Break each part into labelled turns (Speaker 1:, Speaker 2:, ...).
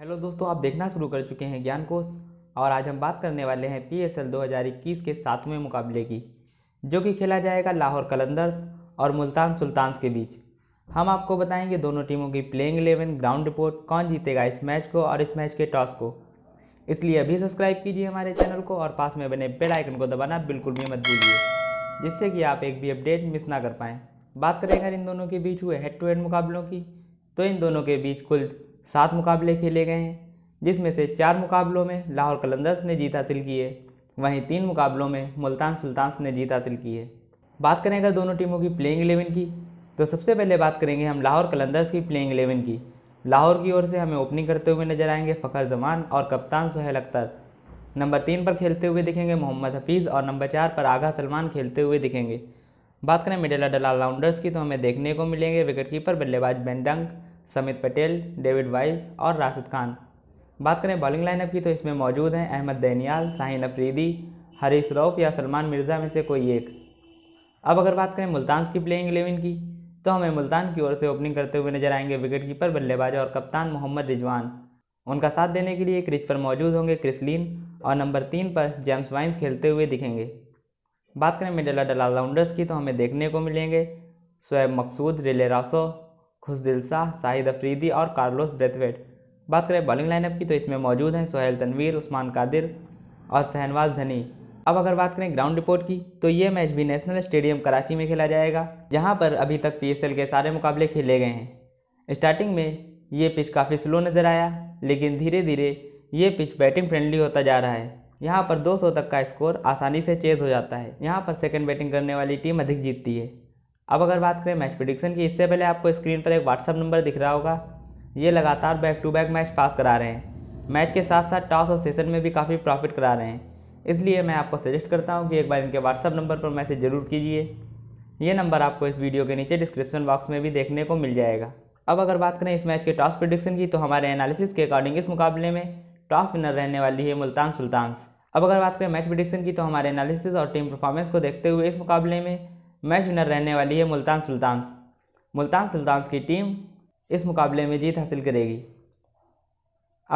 Speaker 1: hello दोस्तों आप देखना शुरू कर चुके हैं ज्ञान कोश और आज हम बात करने वाले हैं पी एस एल दो हज़ार इक्कीस के सातवें मुकाबले की जो कि खेला जाएगा लाहौर कलंदर्स और मुल्तान सुल्तान्स के बीच हम आपको बताएंगे दोनों टीमों की प्लेइंग इलेवन ग्राउंड रिपोर्ट कौन जीतेगा इस मैच को और इस मैच के टॉस को इसलिए अभी सब्सक्राइब कीजिए हमारे चैनल को और पास में बने बेल आइकन को दबाना बिल्कुल भी मत भूलिए जिससे कि आप एक भी अपडेट मिस ना कर पाएँ बात करें अगर इन दोनों के बीच हुए हेड टू हेड मुकाबलों की तो इन दोनों के बीच कुल सात मुकाबले खेले गए हैं जिसमें से चार मुकाबलों में लाहौर कलंदर्स ने जीत हासिल की है वहीं तीन मुकाबलों में मुल्तान सुल्तान्स ने जीत हासिल की है बात करें अगर दोनों टीमों की प्लेइंग एलेवन की तो सबसे पहले बात करेंगे हम लाहौर कलंदर्स की प्लेइंग एलेवन की लाहौर की ओर से हमें ओपनिंग करते हुए नजर आएंगे फ़खर जमान और कप्तान सोहेल अख्तर नंबर तीन पर खेलते हुए दिखेंगे मोहम्मद हफीज़ और नंबर चार पर आगा सलमान खेलते हुए दिखेंगे बात करें मिडल ऑर्डर ऑलराउंडर्स की तो हमें देखने को मिलेंगे विकेट कीपर बल्लेबाज Ben Dunk Samit Patel David Wiese और राशिद खान बात करें बॉलिंग लाइनअप की तो इसमें मौजूद हैं अहमद दैनियाल साहिल अफरीदी हरीश रौफ़ या सलमान मिर्ज़ा में से कोई एक अब अगर बात करें मुल्तान की प्लेइंग इलेवन की तो हमें मुल्तान की ओर से ओपनिंग करते हुए नजर आएंगे विकेट कीपर बल्लेबाज और कप्तान मोहम्मद रिजवान उनका साथ देने के लिए क्रिच पर मौजूद होंगे क्रिसलिन और नंबर तीन पर जेम्स वाइन्स खेलते हुए दिखेंगे बात करें मिडल ऑर्डर ऑलराउंडर्स की तो हमें देखने को मिलेंगे शोएब मकसूद रिले रासो खुशदिल शाह शाहिद अफरीदी और कार्लोस ब्रेथवेट बात करें बॉलिंग लाइनअप की तो इसमें मौजूद हैं सोहेल तनवीर उस्मान कादिर और सहनवाज धनी अब अगर बात करें ग्राउंड रिपोर्ट की तो ये मैच भी नेशनल स्टेडियम कराची में खेला जाएगा जहाँ पर अभी तक पी के सारे मुकाबले खेले गए हैं स्टार्टिंग में ये पिच काफ़ी स्लो नज़र आया लेकिन धीरे धीरे ये पिच बैटिंग फ्रेंडली होता जा रहा है यहाँ पर 200 तक का स्कोर आसानी से चेज हो जाता है यहाँ पर सेकंड बैटिंग करने वाली टीम अधिक जीतती है अब अगर बात करें मैच प्रिडिक्शन की इससे पहले आपको स्क्रीन पर एक व्हाट्सअप नंबर दिख रहा होगा ये लगातार back to back match pass करा रहे हैं मैच के साथ साथ टॉस और सेशन में भी काफ़ी प्रॉफिट करा रहे हैं इसलिए मैं आपको सजेस्ट करता हूँ कि एक बार इनके व्हाट्सअप नंबर पर मैसेज ज़रूर कीजिए ये नंबर आपको इस वीडियो के नीचे डिस्क्रिप्शन बॉक्स में भी देखने को मिल जाएगा अब अगर बात करें इस मैच के टॉस प्रिडिक्शन की तो हमारे एनालिसिस के अकॉर्डिंग इस मुकाबले में टॉस विनर रहने वाली है मुल्तान सुल्तान अब अगर बात करें मैच प्रिडिक्शन की तो हमारे एनालिसिस और टीम परफॉर्मेंस को देखते हुए इस मुकाबले में मैच विनर रहने वाली है मुल्तान सुल्तान्स मुल्तान सुल्तान्स की टीम इस मुकाबले में जीत हासिल करेगी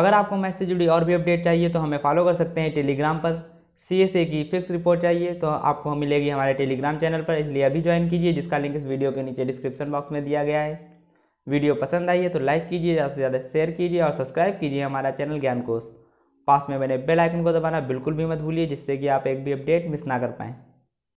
Speaker 1: अगर आपको मैच से जुड़ी और भी अपडेट चाहिए तो हमें फॉलो कर सकते हैं टेलीग्राम पर सी एस ए की फिक्स रिपोर्ट चाहिए तो आपको मिलेगी हमारे टेलीग्राम चैनल पर इसलिए अभी ज्वाइन कीजिए जिसका लिंक इस वीडियो के नीचे डिस्क्रिप्शन बॉक्स में दिया गया है वीडियो पसंद आई है तो लाइक कीजिए ज़्यादा से ज़्यादा शेयर कीजिए और सब्सक्राइब कीजिए हमारा चैनल ज्ञान कोश पास में बने बेल आइकन को दबाना बिल्कुल भी मत भूलिए जिससे कि आप एक भी अपडेट मिस ना कर पाएँ